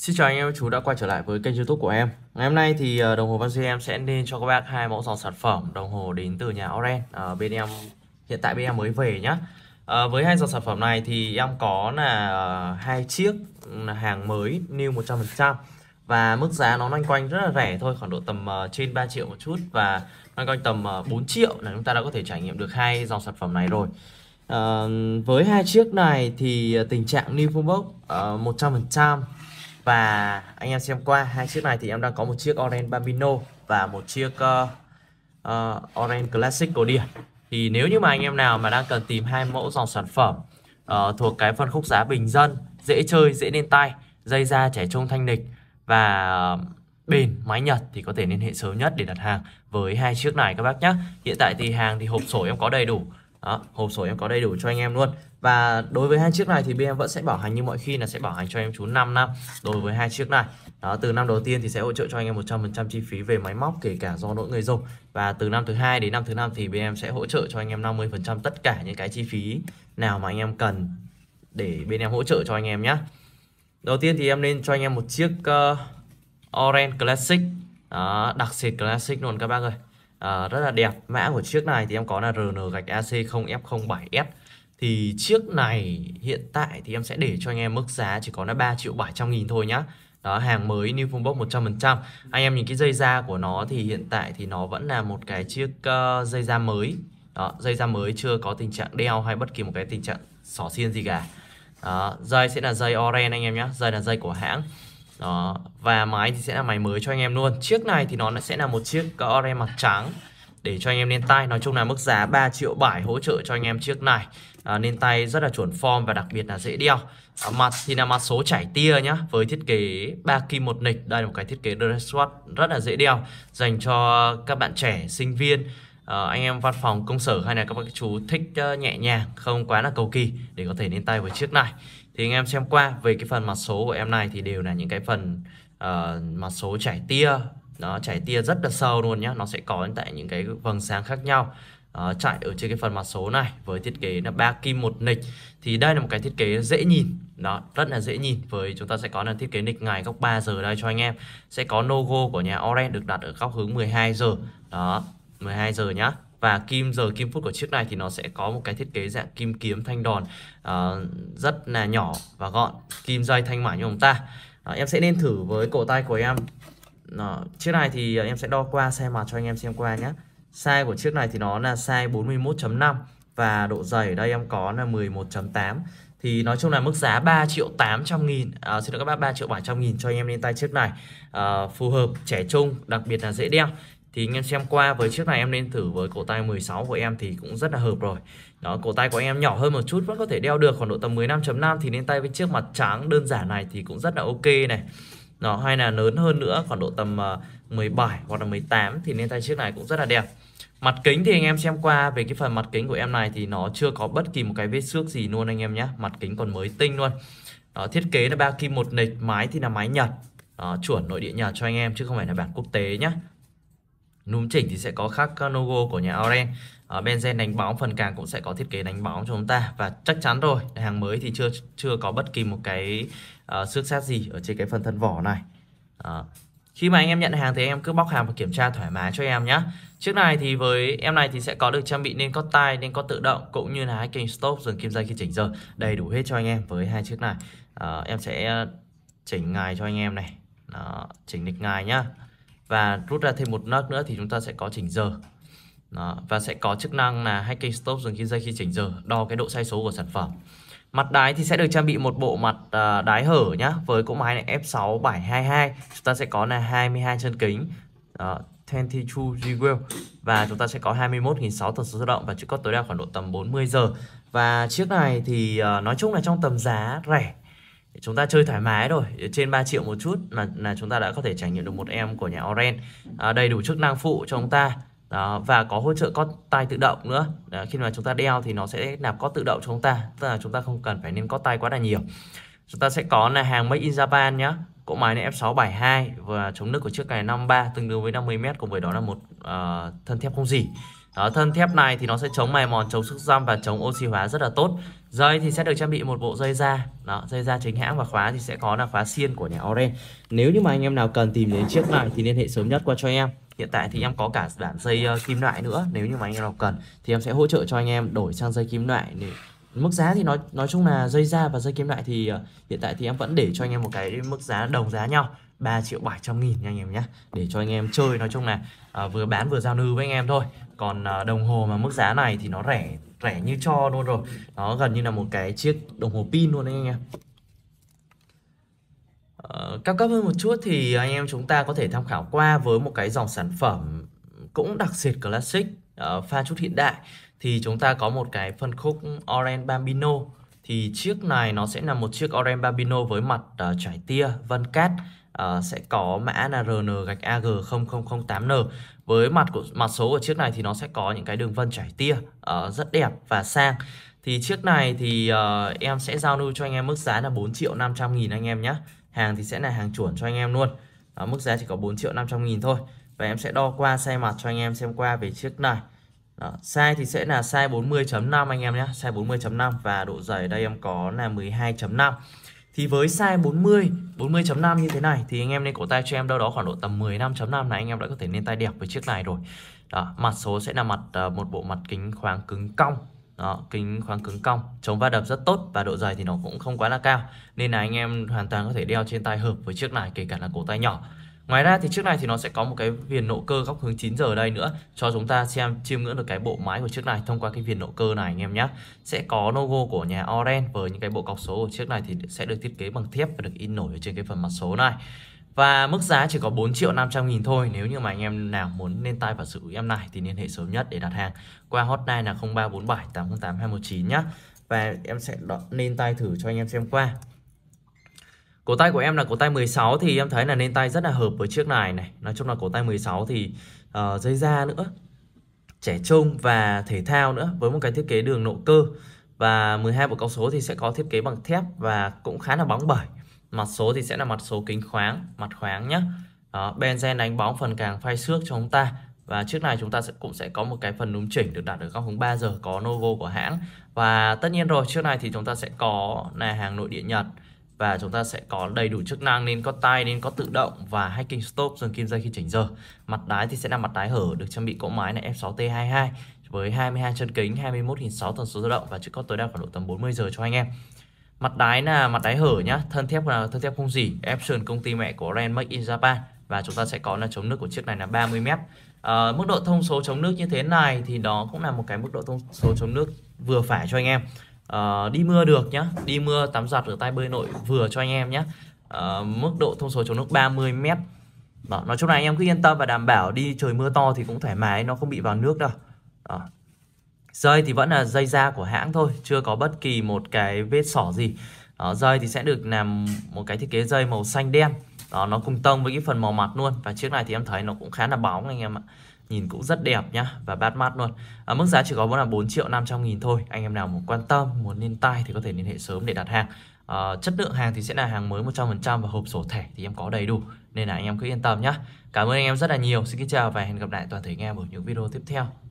Xin chào anh em chú đã quay trở lại với kênh youtube của em Ngày hôm nay thì ờ, đồng hồ Vanzi em sẽ nên cho các bác hai mẫu dòng sản phẩm đồng hồ đến từ nhà Oren ở ờ, Bên em hiện tại bên em mới về nhá à, Với hai dòng sản phẩm này thì em có là hai chiếc ừ, hàng mới new 100% Và mức giá nó loanh quanh rất là rẻ thôi khoảng độ tầm trên 3 triệu một chút Và loanh quanh tầm 4 triệu là chúng ta đã có thể trải nghiệm được hai dòng sản phẩm này rồi à, Với hai chiếc này thì tình trạng new full box uh, 100% và anh em xem qua hai chiếc này thì em đang có một chiếc orange bambino và một chiếc uh, uh, orange classic cổ điển thì nếu như mà anh em nào mà đang cần tìm hai mẫu dòng sản phẩm uh, thuộc cái phân khúc giá bình dân dễ chơi dễ lên tay dây da trẻ trung thanh lịch và bền máy nhật thì có thể liên hệ sớm nhất để đặt hàng với hai chiếc này các bác nhé hiện tại thì hàng thì hộp sổ em có đầy đủ đó, hộp sổ em có đầy đủ cho anh em luôn và đối với hai chiếc này thì bên em vẫn sẽ bảo hành như mọi khi là sẽ bảo hành cho em chú 5 năm đối với hai chiếc này đó từ năm đầu tiên thì sẽ hỗ trợ cho anh em 100% chi phí về máy móc kể cả do lỗi người dùng và từ năm thứ hai đến năm thứ năm thì bên em sẽ hỗ trợ cho anh em 50% tất cả những cái chi phí nào mà anh em cần để bên em hỗ trợ cho anh em nhé đầu tiên thì em nên cho anh em một chiếc uh, ờ, Orange Classic đó, đặc sệt Classic luôn các bác ơi Ờ, rất là đẹp mã của chiếc này thì em có là RN gạch AC 0F07S thì chiếc này hiện tại thì em sẽ để cho anh em mức giá chỉ có là 3 triệu 700 nghìn thôi nhá đó hàng mới new phone box 100% anh em nhìn cái dây da của nó thì hiện tại thì nó vẫn là một cái chiếc uh, dây da mới đó dây da mới chưa có tình trạng đeo hay bất kỳ một cái tình trạng xỏ xiên gì cả đó, dây sẽ là dây oren anh em nhé dây là dây của hãng đó và máy thì sẽ là máy mới cho anh em luôn chiếc này thì nó sẽ là một chiếc có ore mặt trắng để cho anh em lên tay nói chung là mức giá 3 triệu bảy hỗ trợ cho anh em chiếc này à, nên tay rất là chuẩn form và đặc biệt là dễ đeo à, mặt thì là mặt số chảy tia nhá với thiết kế ba kim một nịch đây là một cái thiết kế dress watch rất là dễ đeo dành cho các bạn trẻ sinh viên à, anh em văn phòng công sở hay là các bác chú thích uh, nhẹ nhàng không quá là cầu kỳ để có thể lên tay với chiếc này thì anh em xem qua về cái phần mặt số của em này thì đều là những cái phần uh, mặt số chảy tia nó chảy tia rất là sâu luôn nhá nó sẽ có tại những cái vầng sáng khác nhau uh, chạy ở trên cái phần mặt số này với thiết kế là ba kim một nịch thì đây là một cái thiết kế dễ nhìn đó rất là dễ nhìn với chúng ta sẽ có là thiết kế nịch ngày góc 3 giờ đây cho anh em sẽ có logo của nhà Orange được đặt ở góc hướng 12 giờ đó 12 giờ nhá và kim giờ kim phút của chiếc này thì nó sẽ có một cái thiết kế dạng kim kiếm thanh đòn uh, rất là nhỏ và gọn kim dây thanh mảnh như chúng ta uh, em sẽ nên thử với cổ tay của em Đó, ờ, chiếc này thì em sẽ đo qua xem mặt cho anh em xem qua nhé size của chiếc này thì nó là size 41.5 và độ dày ở đây em có là 11.8 thì nói chung là mức giá 3 triệu 800 nghìn à, xin lỗi các bác 3 triệu 700 nghìn cho anh em lên tay chiếc này à, phù hợp trẻ trung đặc biệt là dễ đeo thì anh em xem qua với chiếc này em nên thử với cổ tay 16 của em thì cũng rất là hợp rồi đó cổ tay của em nhỏ hơn một chút vẫn có thể đeo được khoảng độ tầm 15.5 thì lên tay với chiếc mặt trắng đơn giản này thì cũng rất là ok này nó hay là lớn hơn nữa khoảng độ tầm 17 ờ, hoặc là 18 thì lên tay chiếc này cũng rất là đẹp mặt kính thì anh em xem qua về cái phần mặt kính của em này thì nó chưa có bất kỳ một cái vết xước gì luôn anh em nhé mặt kính còn mới tinh luôn đó thiết kế là ba kim một nịch máy thì là máy nhật đó, chuẩn nội địa nhật cho anh em chứ không phải là bản quốc tế nhé núm chỉnh thì sẽ có khắc logo của nhà Oren ở bên Benzen đánh bóng phần càng cũng sẽ có thiết kế đánh bóng cho chúng ta và chắc chắn rồi hàng mới thì chưa chưa có bất kỳ một cái uh, xước sát gì ở trên cái phần thân vỏ này uh, khi mà anh em nhận hàng thì anh em cứ bóc hàng và kiểm tra thoải mái cho em nhé chiếc này thì với em này thì sẽ có được trang bị nên có tai nên có tự động cũng như là hai kênh stop dừng kim dây khi chỉnh giờ đầy đủ hết cho anh em với hai chiếc này uh, em sẽ chỉnh ngày cho anh em này Đó, chỉnh lịch ngày nhá và rút ra thêm một nấc nữa thì chúng ta sẽ có chỉnh giờ đó, và sẽ có chức năng là hacking stop dừng khi dây khi chỉnh giờ đo cái độ sai số của sản phẩm mặt đáy thì sẽ được trang bị một bộ mặt uh, à, đáy hở nhá với cỗ máy này F6 722 chúng ta sẽ có là 22 chân kính đó, 22 G và chúng ta sẽ có 21.600 tần số tự động và chữ cốt tối đa khoảng độ tầm 40 giờ và chiếc này thì à, nói chung là trong tầm giá rẻ chúng ta chơi thoải mái rồi trên 3 triệu một chút là là chúng ta đã có thể trải nghiệm được một em của nhà Oren à, đầy đủ chức năng phụ cho chúng ta đó, và có hỗ trợ cót tai tự động nữa đó, khi mà chúng ta đeo thì nó sẽ nạp cót tự động cho chúng ta tức là chúng ta không cần phải nên cót tai quá là nhiều chúng ta sẽ có là hàng Made in Japan nhé cỗ máy này F672 và chống nước của chiếc này 53 tương đương với 50m cùng với đó là một uh, thân thép không gì đó, thân thép này thì nó sẽ chống mài mòn, chống sức giam và chống oxy hóa rất là tốt. Dây thì sẽ được trang bị một bộ dây da. Đó, dây da chính hãng và khóa thì sẽ có là khóa xiên của nhà Oren. Nếu như mà anh em nào cần tìm đến chiếc này thì liên hệ sớm nhất qua cho em. Hiện tại thì em có cả bản dây ờ, kim loại nữa, nếu như mà anh em nào cần thì em sẽ hỗ trợ cho anh em đổi sang dây kim loại để mức giá thì nói nói chung là dây da và dây kim loại thì ờ, hiện tại thì em vẫn để cho anh em một cái mức giá đồng giá nhau 3 triệu 700 nghìn nha anh em nhé Để cho anh em chơi nói chung là à, vừa bán vừa giao lưu với anh em thôi Còn à, đồng hồ mà mức giá này thì nó rẻ rẻ như cho luôn rồi Nó gần như là một cái chiếc đồng hồ pin luôn đấy anh em ờ, Cao cấp hơn một chút thì anh em chúng ta có thể tham khảo qua với một cái dòng sản phẩm cũng đặc biệt classic uh, pha chút hiện đại thì chúng ta có một cái phân khúc Orange Bambino thì chiếc này nó sẽ là một chiếc Orange Bambino với mặt uh, ờ, trải tia vân cát Ờ, sẽ có mã là RN gạch AG 0008N với mặt của mặt số của chiếc này thì nó sẽ có những cái đường vân trải tia uh, rất đẹp và sang thì chiếc này thì uh, em sẽ giao lưu cho anh em mức giá là 4 triệu 500 nghìn anh em nhé hàng thì sẽ là hàng chuẩn cho anh em luôn uh, mức giá chỉ có 4 triệu 500 nghìn thôi và em sẽ đo qua size mặt cho anh em xem qua về chiếc này đó, size thì sẽ là size 40.5 anh em nhé Size 40.5 và độ dày đây em có là 12.5 thì với size 40, 40.5 như thế này thì anh em nên cổ tay cho em đâu đó khoảng độ tầm 15.5 này anh em đã có thể nên tay đẹp với chiếc này rồi. Đó, mặt số sẽ là mặt ờ, một bộ mặt kính khoáng cứng cong đó, kính khoáng cứng cong chống va đập rất tốt và độ dày thì nó cũng không quá là cao nên là anh em hoàn toàn có thể đeo trên tay hợp với chiếc này kể cả là cổ tay nhỏ Ngoài ra thì chiếc này thì nó sẽ có một cái viền nộ cơ góc hướng 9 giờ ở đây nữa cho chúng ta xem chiêm ngưỡng được cái bộ máy của chiếc này thông qua cái viền nộ cơ này anh em nhé. Sẽ có logo của nhà Oren với những cái bộ cọc số của chiếc này thì sẽ được thiết kế bằng thép và được in nổi ở trên cái phần mặt số này. Và mức giá chỉ có 4 triệu 500 nghìn thôi Nếu như mà anh em nào muốn lên tay và sử hữu em này Thì liên hệ sớm nhất để đặt hàng Qua hotline là 0347 808 219 nhé Và em sẽ lên tay thử cho anh em xem qua Cổ tay của em là cổ tay 16 thì em thấy là nên tay rất là hợp với chiếc này này. Nói chung là cổ tay 16 thì uh, dây da nữa. Trẻ trung và thể thao nữa với một cái thiết kế đường nội cơ và 12 bộ cao số thì sẽ có thiết kế bằng thép và cũng khá là bóng bẩy. Mặt số thì sẽ là mặt số kính khoáng, mặt khoáng nhé. Đó, benzen đánh bóng phần càng phay xước cho chúng ta và chiếc này chúng ta sẽ cũng sẽ có một cái phần núm chỉnh được đặt ở góc hướng 3 giờ có logo của hãng và tất nhiên rồi chiếc này thì chúng ta sẽ có là hàng nội địa Nhật và chúng ta sẽ có đầy đủ chức năng nên có tay nên có tự động và hacking stop dừng kim dây khi chỉnh giờ mặt đáy thì sẽ là mặt đáy hở được trang bị cỗ máy này F6T22 với 22 chân kính 21 6 tần số dao động và chữ có tối đa khoảng độ tầm 40 giờ cho anh em mặt đáy là mặt đáy hở nhá thân thép là thân thép không gì Epson công ty mẹ của Ren Make in Japan và chúng ta sẽ có là chống nước của chiếc này là 30 mét à, mức độ thông số chống nước như thế này thì đó cũng là một cái mức độ thông số chống nước vừa phải cho anh em uh, đi mưa được nhá đi mưa tắm giặt ở tay bơi nội vừa cho anh em nhé uh, ờ, mức độ thông số chống nước 30 mét đó, nói chung là anh em cứ yên tâm và đảm bảo đi trời mưa to thì cũng thoải mái nó không bị vào nước đâu đó. dây thì vẫn là dây da của hãng thôi chưa có bất kỳ một cái vết sỏ gì đó, dây thì sẽ được làm một cái thiết kế dây màu xanh đen đó nó cùng tông với cái phần màu mặt luôn và chiếc này thì em thấy nó cũng khá là bóng anh em ạ nhìn cũng rất đẹp nhá và bắt mắt luôn à, mức giá chỉ có là 4 triệu 500 nghìn thôi anh em nào muốn quan tâm muốn lên tay thì có thể liên hệ sớm để đặt hàng à, chất lượng hàng thì sẽ là hàng mới 100% và hộp sổ thẻ thì em có đầy đủ nên là anh em cứ yên tâm nhá Cảm ơn anh em rất là nhiều xin kính chào và hẹn gặp lại toàn thể anh em ở những video tiếp theo